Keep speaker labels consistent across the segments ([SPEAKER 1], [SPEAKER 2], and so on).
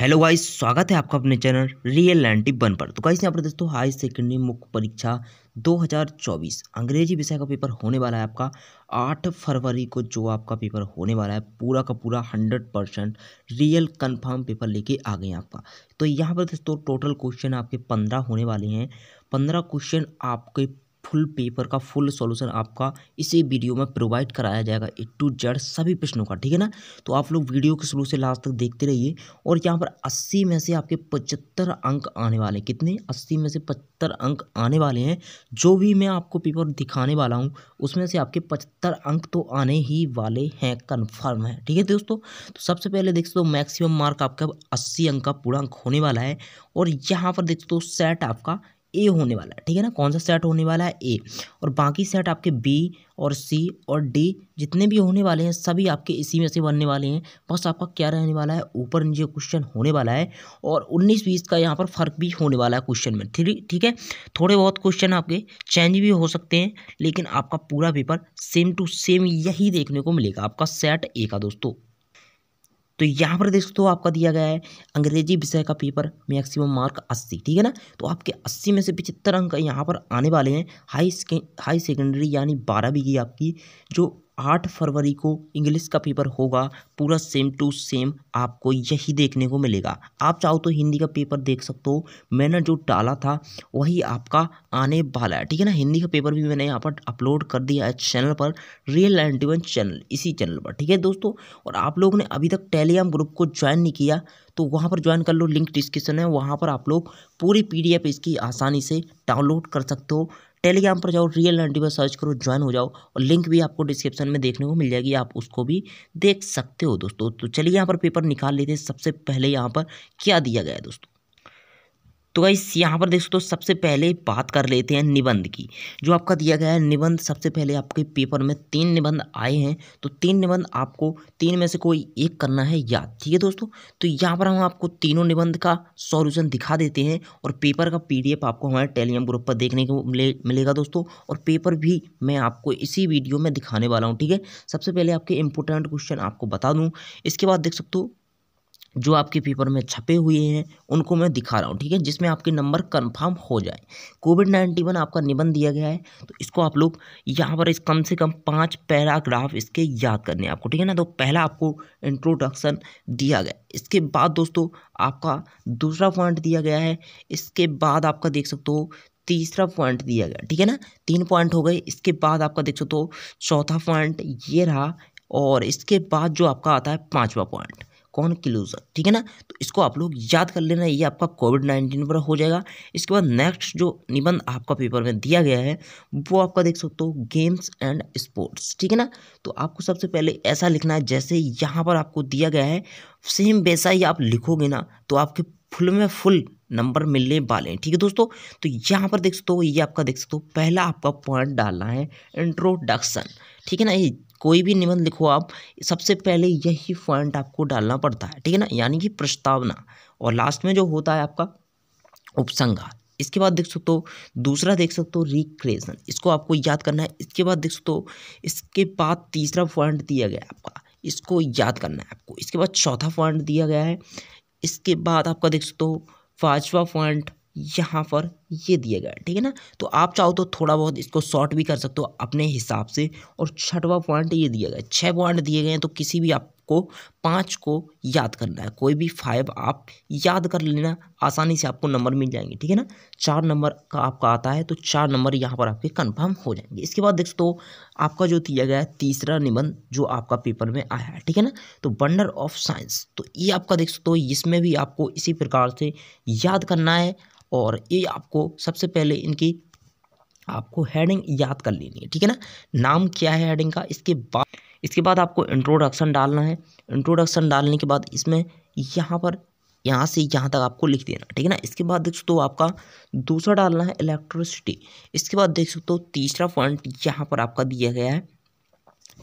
[SPEAKER 1] hello guys स्वागत है आपका अपने चैनल रियल एंड वन पर तो गाइस यहाँ पर दोस्तों हाई सेकेंडरी मुख्य परीक्षा 2024 अंग्रेजी विषय का पेपर होने वाला है आपका 8 फरवरी को जो आपका पेपर होने वाला है पूरा का पूरा 100 परसेंट रियल कंफर्म पेपर लेके आ गए आपका तो यहाँ पर दोस्तों टोटल क्वेश्चन आपके पंद्रह होने वाले हैं पंद्रह क्वेश्चन आपके फुल पेपर का फुल सॉल्यूशन आपका इसी वीडियो में प्रोवाइड कराया जाएगा ए टू जेड सभी प्रश्नों का ठीक है ना तो आप लोग वीडियो के शुरू से लास्ट तक देखते रहिए और यहाँ पर अस्सी में से आपके पचहत्तर अंक आने वाले कितने अस्सी में से पचहत्तर अंक आने वाले हैं जो भी मैं आपको पेपर दिखाने वाला हूँ उसमें से आपके पचहत्तर अंक तो आने ही वाले हैं कन्फर्म है ठीक है दोस्तों तो सबसे पहले देख सो मैक्सिमम मार्क आपका अस्सी अंक का पूरा अंक होने वाला है और यहाँ पर देख सो सेट आपका ए होने वाला है ठीक है ना कौन सा सेट होने वाला है ए और बाकी सेट आपके बी और सी और डी जितने भी होने वाले हैं सभी आपके इसी में से बनने वाले हैं बस आपका क्या रहने वाला है ऊपर नीचे क्वेश्चन होने वाला है और उन्नीस बीस का यहाँ पर फर्क भी होने वाला है क्वेश्चन में ठीक ठीक है थोड़े बहुत क्वेश्चन आपके चेंज भी हो सकते हैं लेकिन आपका पूरा पेपर सेम टू सेम यही देखने को मिलेगा आपका सेट ए का दोस्तों तो यहाँ पर दोस्तों आपका दिया गया है अंग्रेजी विषय का पेपर मैक्सिमम मार्क अस्सी ठीक है ना तो आपके अस्सी में से पिछहत्तर अंक यहाँ पर आने वाले हैं हाई हाई सेकेंडरी यानी बारहवीं की आपकी जो आठ फरवरी को इंग्लिश का पेपर होगा पूरा सेम टू सेम आपको यही देखने को मिलेगा आप चाहो तो हिंदी का पेपर देख सकते हो मैंने जो डाला था वही आपका आने वाला है ठीक है ना हिंदी का पेपर भी मैंने यहाँ पर अपलोड कर दिया है चैनल पर रियल एंड डिवेंस चैनल इसी चैनल पर ठीक है दोस्तों और आप लोगों ने अभी तक टेलीग्राम ग्रुप को ज्वाइन नहीं किया तो वहाँ पर ज्वाइन कर लो लिंक डिस्क्रिप्शन है वहाँ पर आप लोग पूरी पी इसकी आसानी से डाउनलोड कर सकते हो टेलीग्राम पर जाओ रियल नाइन्टी पर सर्च करो ज्वाइन हो जाओ और लिंक भी आपको डिस्क्रिप्शन में देखने को मिल जाएगी आप उसको भी देख सकते हो दोस्तों तो चलिए यहाँ पर पेपर निकाल लेते हैं सबसे पहले यहाँ पर क्या दिया गया है दोस्तों तो गाइस यहाँ पर देख सकते हो तो सबसे पहले बात कर लेते हैं निबंध की जो आपका दिया गया है निबंध सबसे पहले आपके पेपर में तीन निबंध आए हैं तो तीन निबंध आपको तीन में से कोई एक करना है याद ठीक है दोस्तों तो यहाँ पर हम आपको तीनों निबंध का सॉल्यूशन दिखा देते हैं और पेपर का पीडीएफ आपको हमारे टेलीग्राम ग्रुप पर देखने को मिले मिलेगा दोस्तों और पेपर भी मैं आपको इसी वीडियो में दिखाने वाला हूँ ठीक है सबसे पहले आपके इंपॉर्टेंट क्वेश्चन आपको बता दूँ इसके बाद देख सकते हो जो आपके पेपर में छपे हुए हैं उनको मैं दिखा रहा हूँ ठीक है जिसमें आपके नंबर कंफर्म हो जाए कोविड नाइन्टी वन आपका निबंध दिया गया है तो इसको आप लोग यहाँ पर इस कम से कम पाँच पैराग्राफ इसके याद करने आपको ठीक है ना तो पहला आपको इंट्रोडक्शन दिया गया इसके बाद दोस्तों आपका दूसरा पॉइंट दिया गया है इसके बाद आपका देख सकते हो तीसरा पॉइंट दिया गया ठीक है ना तीन पॉइंट हो गए इसके बाद आपका देख सकते हो चौथा पॉइंट ये रहा और इसके बाद जो आपका आता है पाँचवा पॉइंट कॉन्क्लूजन ठीक है ना तो इसको आप लोग याद कर लेना ये आपका कोविड नाइन्टीन पर हो जाएगा इसके बाद नेक्स्ट जो निबंध आपका पेपर में दिया गया है वो आपका देख सकते हो गेम्स एंड स्पोर्ट्स ठीक है ना तो आपको सबसे पहले ऐसा लिखना है जैसे यहाँ पर आपको दिया गया है सेम वैसा ही आप लिखोगे ना तो आपके फुल में फुल नंबर मिलने वाले हैं ठीक है दोस्तों तो यहाँ पर देख सकते हो ये आपका देख सकते हो पहला आपका पॉइंट डालना है इंट्रोडक्शन ठीक है ना ये कोई भी निबंध लिखो आप सबसे पहले यही पॉइंट आपको डालना पड़ता है ठीक है ना यानी कि प्रस्तावना और लास्ट में जो होता है आपका उपसंहार इसके बाद देख सकते हो दूसरा देख सकते हो रिक्रिएशन इसको आपको याद करना है इसके बाद देख सकते हो इसके बाद तीसरा पॉइंट दिया गया आपका इसको याद करना है आपको इसके बाद चौथा पॉइंट दिया गया है इसके बाद आपका देख सकते हो पाँचवा पॉइंट यहाँ पर ये दिया गया ठीक है ना तो आप चाहो तो थोड़ा बहुत इसको शॉर्ट भी कर सकते हो अपने हिसाब से और छठवा पॉइंट ये दिया गया छः पॉइंट दिए गए हैं तो किसी भी आपको पाँच को याद करना है कोई भी फाइव आप याद कर लेना आसानी से आपको नंबर मिल जाएंगे ठीक है ना चार नंबर का आपका आता है तो चार नंबर यहाँ पर आपके कन्फर्म हो जाएंगे इसके बाद देखो तो आपका जो दिया गया है तीसरा निबंध जो आपका पेपर में आया है ठीक है ना तो बंडर ऑफ साइंस तो ये आपका देख सकते हो इसमें भी आपको इसी प्रकार से याद करना है और ये आपको सबसे पहले इनकी आपको हेडिंग याद कर लेनी है ठीक है ना नाम क्या है हेडिंग का इसके बाद इसके बाद आपको इंट्रोडक्शन डालना है इंट्रोडक्शन डालने के बाद इसमें यहाँ पर यहाँ से यहाँ तक आपको लिख देना ठीक है ना इसके बाद देख सकते हो आपका दूसरा डालना है इलेक्ट्रिसिटी इसके बाद देख सकते हो तीसरा पॉइंट यहाँ पर आपका दिया गया है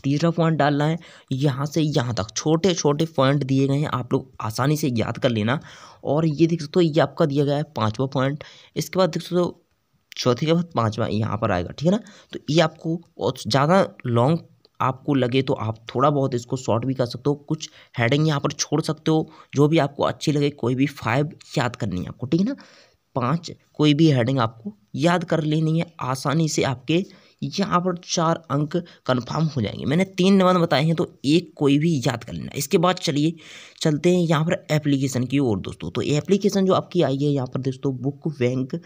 [SPEAKER 1] तीसरा पॉइंट डालना है यहाँ से यहाँ तक छोटे छोटे पॉइंट दिए गए हैं आप लोग आसानी से याद कर लेना और ये देख सकते हो ये आपका दिया गया है पाँचवा पॉइंट इसके बाद देख सकते हो चौथे के बाद पाँचवा यहाँ पर आएगा ठीक है ना तो ये आपको ज़्यादा लॉन्ग आपको लगे तो आप थोड़ा बहुत इसको शॉर्ट भी कर सकते हो कुछ हेडिंग यहाँ पर छोड़ सकते हो जो भी आपको अच्छी लगे कोई भी फाइव याद करनी है आपको ठीक है ना पाँच कोई भी हेडिंग आपको याद कर लेनी है आसानी से आपके यहाँ पर चार अंक कन्फर्म हो जाएंगे मैंने तीन निबंध बताए हैं तो एक कोई भी याद कर लेना इसके बाद चलिए चलते हैं यहाँ पर एप्लीकेशन की ओर दोस्तों तो एप्लीकेशन जो आपकी आई है यहाँ पर दोस्तों बुक बैंक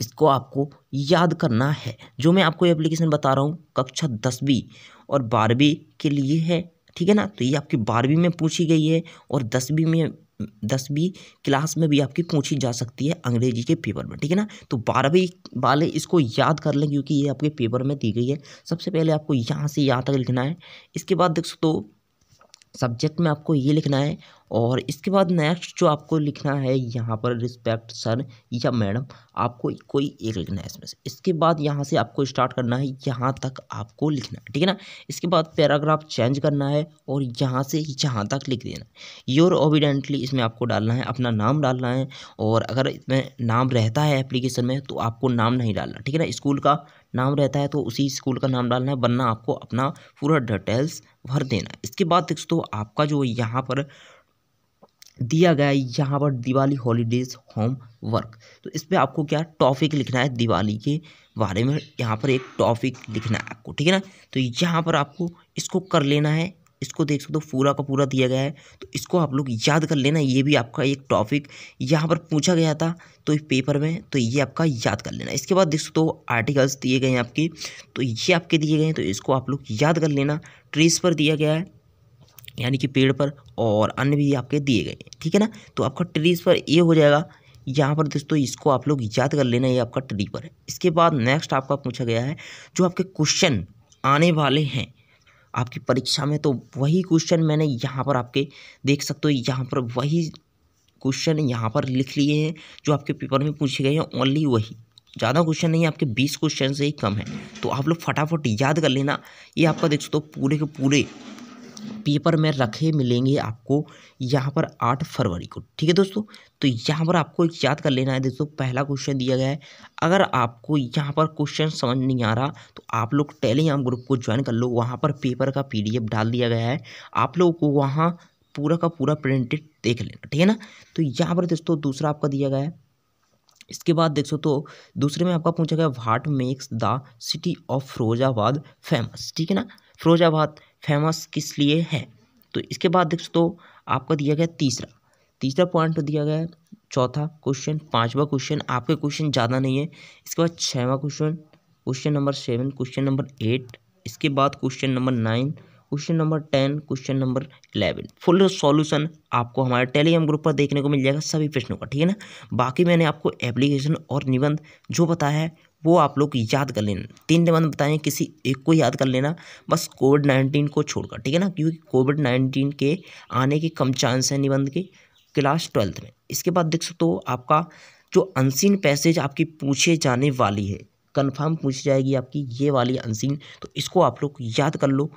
[SPEAKER 1] इसको आपको याद करना है जो मैं आपको एप्लीकेशन बता रहा हूँ कक्षा दसवीं और बारहवीं के लिए है ठीक है ना तो ये आपकी बारहवीं में पूछी गई है और दसवीं में दसवीं क्लास में भी आपकी पूछी जा सकती है अंग्रेजी के पेपर में ठीक है ना तो बारहवीं वाले इसको याद कर लें क्योंकि ये आपके पेपर में दी गई है सबसे पहले आपको यहाँ से यहाँ तक लिखना है इसके बाद देख सकते हो तो सब्जेक्ट में आपको ये लिखना है और इसके बाद नेक्स्ट जो आपको लिखना है यहाँ पर रिस्पेक्ट सर या मैडम आपको कोई एक लिखना है इसमें से इसके बाद यहाँ से आपको स्टार्ट करना है यहाँ तक आपको लिखना है ठीक है ना इसके बाद पैराग्राफ चेंज करना है और यहाँ से यहाँ तक लिख देना योर ओविडेंटली इसमें आपको डालना है अपना नाम डालना है और अगर इसमें नाम रहता है एप्लीकेशन में तो आपको नाम नहीं डालना ठीक है ना स्कूल का नाम रहता है तो उसी स्कूल का नाम डालना है वरना आपको अपना पूरा डिटेल्स भर देना इसके बाद दोस्तों आपका जो यहाँ पर दिया गया है यहाँ पर दिवाली हॉलीडेज होम वर्क तो इस पर आपको क्या टॉपिक लिखना है दिवाली के बारे में यहाँ पर एक टॉपिक लिखना है आपको ठीक है ना तो यहाँ पर आपको इसको कर लेना है इसको देख सकते हो पूरा का पूरा दिया गया है तो इसको आप लोग याद कर लेना ये भी आपका एक टॉपिक यहाँ पर पूछा गया था तो इस पेपर में तो ये आपका याद कर लेना इसके बाद देख सकते हो आर्टिकल्स दिए गए हैं आपके तो ये आपके दिए गए हैं तो इसको आप लोग याद कर लेना ट्रेस पर दिया गया है यानी कि पेड़ पर और अन्य भी आपके दिए गए हैं ठीक है ना तो आपका ट्रीज पर ये हो जाएगा यहाँ पर दोस्तों इसको आप लोग याद कर लेना ये आपका ट्री पर है इसके बाद नेक्स्ट आपका पूछा गया है जो आपके क्वेश्चन आने वाले हैं आपकी परीक्षा में तो वही क्वेश्चन मैंने यहाँ पर आपके देख सकते हो यहाँ पर वही क्वेश्चन यहाँ पर लिख लिए हैं जो आपके पेपर में पूछे गए हैं ओनली वही ज़्यादा क्वेश्चन नहीं है आपके बीस क्वेश्चन से ही कम है तो आप लोग फटाफट याद कर लेना ये आपका देख सकते हो पूरे के पूरे पेपर में रखे मिलेंगे आपको यहाँ पर आठ फरवरी को ठीक है दोस्तों तो यहाँ पर आपको याद कर लेना है दोस्तों पहला क्वेश्चन दिया गया है अगर आपको यहाँ पर क्वेश्चन समझ नहीं आ रहा तो आप लोग टेलीग्राम ग्रुप को ज्वाइन कर लो वहाँ पर पेपर का पी डाल दिया गया है आप लोगों को वहाँ पूरा का पूरा प्रिंटेड देख लेना ठीक है ना तो यहाँ पर दोस्तों दूसरा आपका दिया गया है इसके बाद देखो तो दूसरे में आपका पूछा गया what makes the city of Firozabad famous ठीक है ना फिरोजाबाद फेमस किस लिए है तो इसके बाद देख सकते आपका दिया गया तीसरा तीसरा पॉइंट तो दिया गया चौथा क्वेश्चन पांचवा क्वेश्चन आपके क्वेश्चन ज़्यादा नहीं है इसके बाद छवा question question number seven question number eight इसके बाद question number nine question number ten question number eleven full solution आपको हमारे टेलीग्राम ग्रुप पर देखने को मिल जाएगा सभी प्रश्नों का ठीक है ना बाकी मैंने आपको एप्लीकेशन और निबंध जो बताया है वो आप लोग याद कर लेना तीन निबंध बताएं किसी एक को याद कर लेना बस कोविड नाइन्टीन को छोड़कर ठीक है ना क्योंकि कोविड नाइन्टीन के आने के कम चांस हैं निबंध के क्लास ट्वेल्थ में इसके बाद देख सकते हो आपका जो अनसीन पैसेज आपकी पूछे जाने वाली है कन्फर्म पूछी जाएगी आपकी ये वाली अनसीन तो इसको आप लोग याद कर लो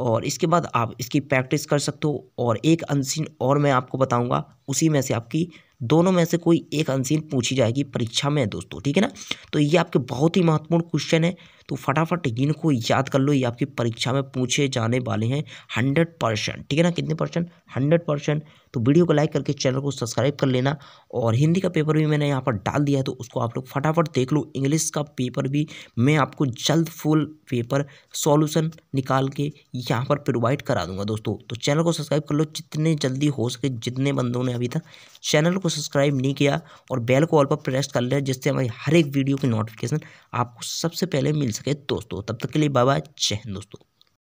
[SPEAKER 1] और इसके बाद आप इसकी प्रैक्टिस कर सकते हो और एक अनसीन और मैं आपको बताऊँगा उसी में से आपकी दोनों में से कोई एक अनसीन पूछी जाएगी परीक्षा में दोस्तों ठीक है ना तो ये आपके बहुत ही महत्वपूर्ण क्वेश्चन है तो फटाफट इनको याद कर लो ये आपकी परीक्षा में पूछे जाने वाले हैं हंड्रेड परसेंट ठीक है ना कितने परसेंट हंड्रेड परसेंट तो वीडियो को लाइक करके चैनल को सब्सक्राइब कर लेना और हिंदी का पेपर भी मैंने यहाँ पर डाल दिया है तो उसको आप लोग फटाफट देख लो इंग्लिश का पेपर भी मैं आपको जल्द फुल पेपर सॉल्यूशन निकाल के यहाँ पर प्रोवाइड करा दूंगा दोस्तों तो चैनल को सब्सक्राइब कर लो जितने जल्दी हो सके जितने बंदों ने अभी तक चैनल को सब्सक्राइब नहीं किया और बेल को ऑल पर प्रेस कर लिया जिससे हमारी हर एक वीडियो की नोटिफिकेशन आपको सबसे पहले मिल सके दोस्तों तब तक के लिए बाय बाय जय हिंद दोस्तों